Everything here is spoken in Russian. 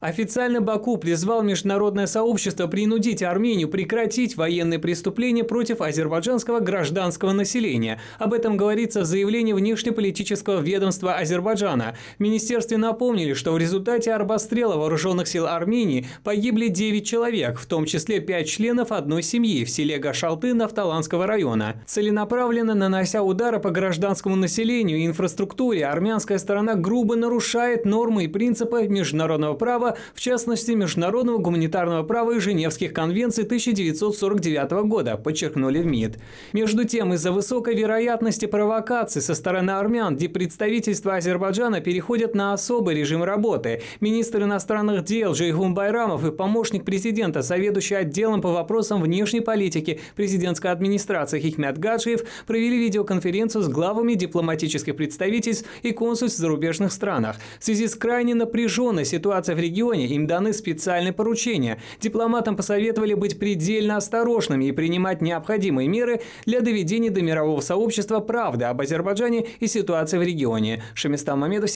Официально Баку призвал международное сообщество принудить Армению прекратить военные преступления против азербайджанского гражданского населения. Об этом говорится в заявлении внешнеполитического ведомства Азербайджана. В министерстве напомнили, что в результате арбострела вооруженных сил Армении погибли 9 человек, в том числе 5 членов одной семьи в селе Гашалты Нафталанского района. Целенаправленно нанося удары по гражданскому населению и инфраструктуре, армянская сторона грубо нарушает нормы и принципы международного права права, в частности международного гуманитарного права и Женевских конвенций 1949 года, подчеркнули в МИД. Между тем, из-за высокой вероятности провокаций со стороны армян, где представительства Азербайджана переходят на особый режим работы, министр иностранных дел Джейхун Байрамов и помощник президента, заведующий отделом по вопросам внешней политики президентской администрации Хикмят Гаджиев, провели видеоконференцию с главами дипломатических представительств и консульств в зарубежных странах. В связи с крайне напряженной ситуацией в регионе, регионе им даны специальные поручения. Дипломатам посоветовали быть предельно осторожными и принимать необходимые меры для доведения до мирового сообщества правды об Азербайджане и ситуации в регионе. Шамистан Мамедов,